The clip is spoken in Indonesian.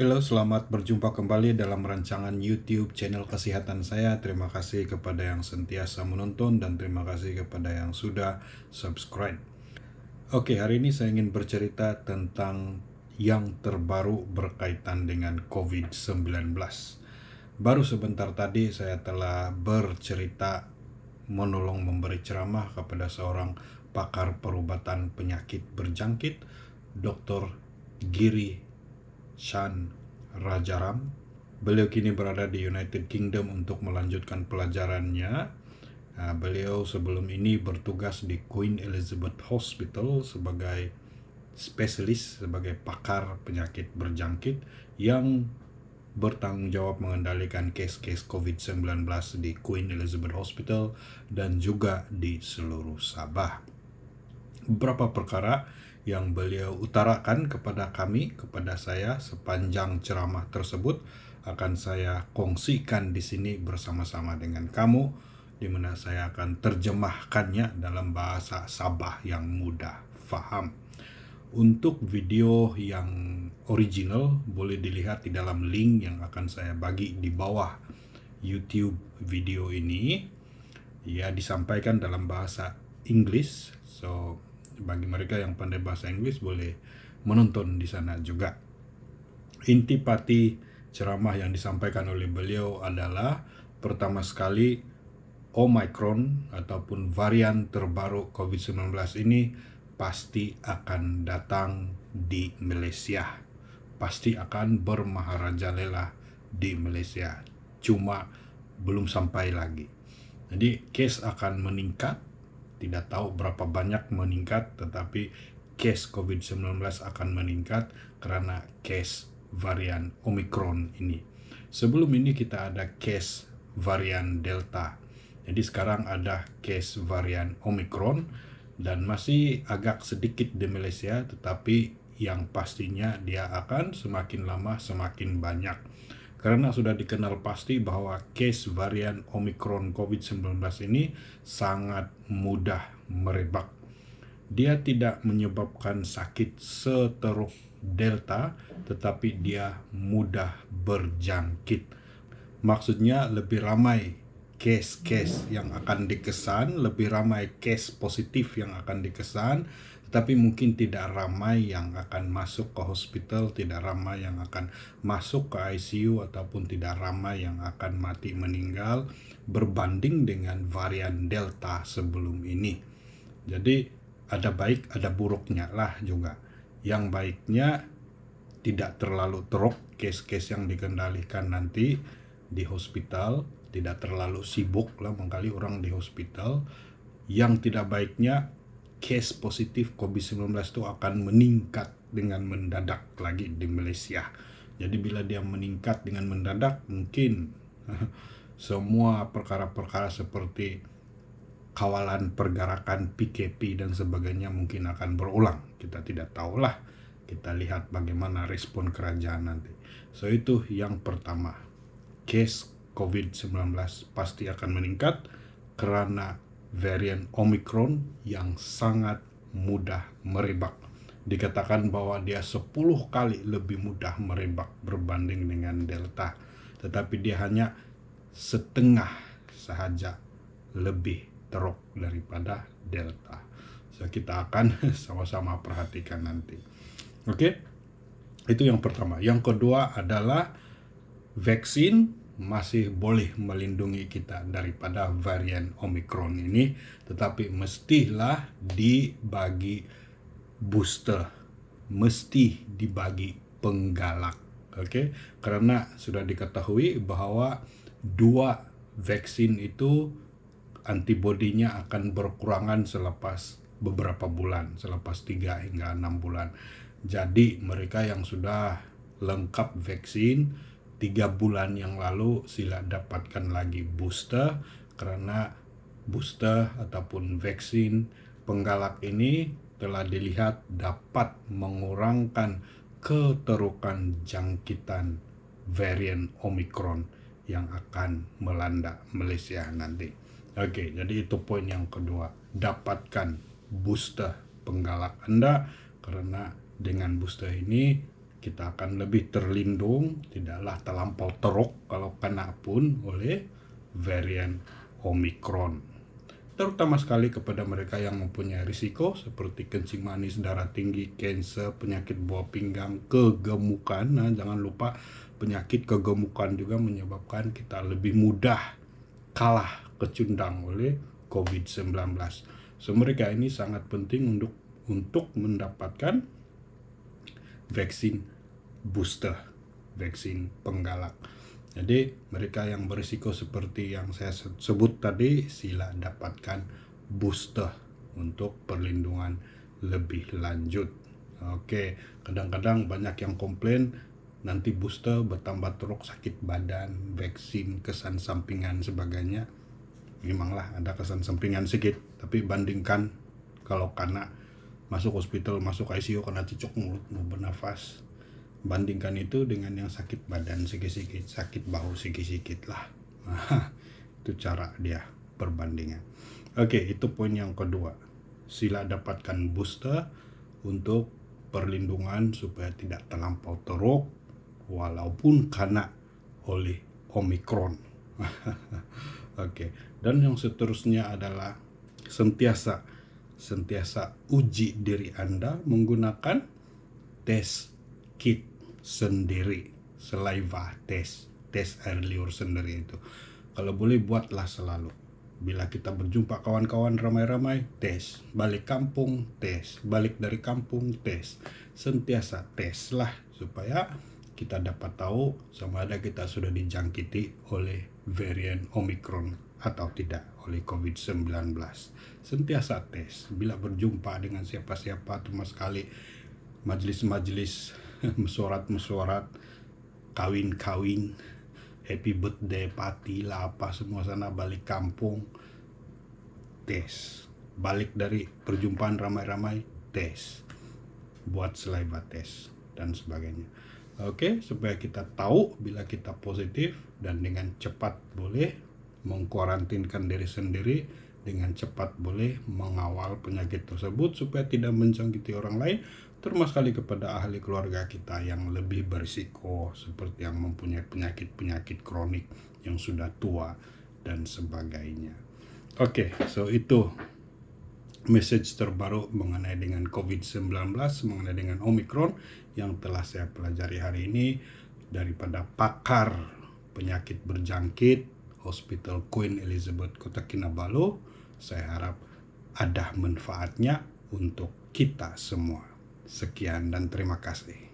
Halo, selamat berjumpa kembali dalam rancangan YouTube channel kesehatan saya. Terima kasih kepada yang sentiasa menonton dan terima kasih kepada yang sudah subscribe. Oke, hari ini saya ingin bercerita tentang yang terbaru berkaitan dengan COVID-19. Baru sebentar tadi saya telah bercerita menolong memberi ceramah kepada seorang pakar perubatan penyakit berjangkit, Dr. Giri Chan Rajaram Beliau kini berada di United Kingdom untuk melanjutkan pelajarannya. Nah, beliau sebelum ini bertugas di Queen Elizabeth Hospital sebagai spesialis, sebagai pakar penyakit berjangkit yang bertanggung jawab mengendalikan kes-kes COVID-19 di Queen Elizabeth Hospital dan juga di seluruh Sabah beberapa perkara yang beliau utarakan kepada kami, kepada saya sepanjang ceramah tersebut akan saya kongsikan di sini bersama-sama dengan kamu di mana saya akan terjemahkannya dalam bahasa Sabah yang mudah faham. Untuk video yang original boleh dilihat di dalam link yang akan saya bagi di bawah YouTube video ini. Ia disampaikan dalam bahasa Inggris. So bagi mereka yang pandai bahasa Inggris boleh menonton di sana juga. Inti pati ceramah yang disampaikan oleh beliau adalah pertama sekali Omicron ataupun varian terbaru COVID-19 ini pasti akan datang di Malaysia. Pasti akan bermaharajalela di Malaysia. Cuma belum sampai lagi. Jadi case akan meningkat tidak tahu berapa banyak meningkat tetapi case COVID-19 akan meningkat karena case varian Omicron ini. Sebelum ini kita ada case varian Delta. Jadi sekarang ada case varian Omicron dan masih agak sedikit di Malaysia tetapi yang pastinya dia akan semakin lama semakin banyak karena sudah dikenal pasti bahwa case varian Omicron COVID-19 ini sangat mudah merebak. Dia tidak menyebabkan sakit seteruk Delta, tetapi dia mudah berjangkit. Maksudnya lebih ramai case-case yang akan dikesan, lebih ramai case positif yang akan dikesan, tapi mungkin tidak ramai yang akan masuk ke hospital, tidak ramai yang akan masuk ke ICU ataupun tidak ramai yang akan mati meninggal berbanding dengan varian Delta sebelum ini. Jadi ada baik ada buruknya lah juga. Yang baiknya tidak terlalu teruk case-case yang dikendalikan nanti di hospital, tidak terlalu sibuk lah mengkali orang di hospital. Yang tidak baiknya case positif COVID-19 itu akan meningkat dengan mendadak lagi di Malaysia. Jadi bila dia meningkat dengan mendadak mungkin semua perkara-perkara seperti kawalan pergerakan PKP dan sebagainya mungkin akan berulang. Kita tidak tahulah. Kita lihat bagaimana respon kerajaan nanti. So itu yang pertama. Case COVID-19 pasti akan meningkat karena varian Omicron yang sangat mudah merebak. Dikatakan bahwa dia 10 kali lebih mudah merebak berbanding dengan Delta, tetapi dia hanya setengah saja lebih teruk daripada Delta. So, kita akan sama-sama perhatikan nanti. Oke, okay? itu yang pertama. Yang kedua adalah vaksin masih boleh melindungi kita daripada varian Omicron ini, tetapi mestilah dibagi booster, mesti dibagi penggalak. Oke, okay? karena sudah diketahui bahwa dua vaksin itu antibodinya akan berkurangan selepas beberapa bulan, selepas 3 hingga 6 bulan. Jadi mereka yang sudah lengkap vaksin tiga bulan yang lalu sila dapatkan lagi booster karena booster ataupun vaksin penggalak ini telah dilihat dapat mengurangkan keterukan jangkitan varian Omicron yang akan melanda Malaysia nanti. Oke, jadi itu poin yang kedua. Dapatkan booster penggalak Anda karena dengan booster ini kita akan lebih terlindung, tidaklah terlampau teruk kalau kena pun oleh varian Omicron. Terutama sekali kepada mereka yang mempunyai risiko seperti kencing manis, darah tinggi, kanker, penyakit buah pinggang, kegemukan. Nah, jangan lupa penyakit kegemukan juga menyebabkan kita lebih mudah kalah kecundang oleh COVID-19. So mereka ini sangat penting untuk untuk mendapatkan vaksin booster, vaksin penggalak. Jadi mereka yang berisiko seperti yang saya sebut tadi sila dapatkan booster untuk perlindungan lebih lanjut. Oke, kadang-kadang banyak yang komplain nanti booster bertambah teruk sakit badan, vaksin, kesan sampingan sebagainya. Memanglah ada kesan sampingan sedikit, tapi bandingkan kalau karena masuk hospital masuk ICU karena cucuk mulut mau bernafas bandingkan itu dengan yang sakit badan sikit-sikit sakit bahu sikit-sikit lah nah, itu cara dia perbandingan oke itu poin yang kedua sila dapatkan booster untuk perlindungan supaya tidak terlampau teruk walaupun karena oleh omikron oke dan yang seterusnya adalah sentiasa sentiasa uji diri Anda menggunakan tes kit sendiri, saliva tes, tes air liur sendiri itu. Kalau boleh buatlah selalu. Bila kita berjumpa kawan-kawan ramai-ramai, tes. Balik kampung, tes. Balik dari kampung, tes. Sentiasa tes lah supaya kita dapat tahu sama ada kita sudah dijangkiti oleh varian Omicron atau tidak oleh COVID-19. Sentiasa tes. Bila berjumpa dengan siapa-siapa cuma sekali majelis-majelis mesorat-mesorat, kawin-kawin, happy birthday party lah apa semua sana balik kampung tes balik dari perjumpaan ramai-ramai tes buat saliva tes dan sebagainya oke supaya kita tahu bila kita positif dan dengan cepat boleh mengkuarantinkan diri sendiri dengan cepat boleh mengawal penyakit tersebut supaya tidak menjangkiti orang lain termasuk kali kepada ahli keluarga kita yang lebih berisiko seperti yang mempunyai penyakit-penyakit kronik yang sudah tua dan sebagainya. Oke, okay, so itu message terbaru mengenai dengan COVID-19 mengenai dengan Omicron yang telah saya pelajari hari ini daripada pakar penyakit berjangkit Hospital Queen Elizabeth Kota Kinabalu. Saya harap ada manfaatnya untuk kita semua. Sekian dan terima kasih.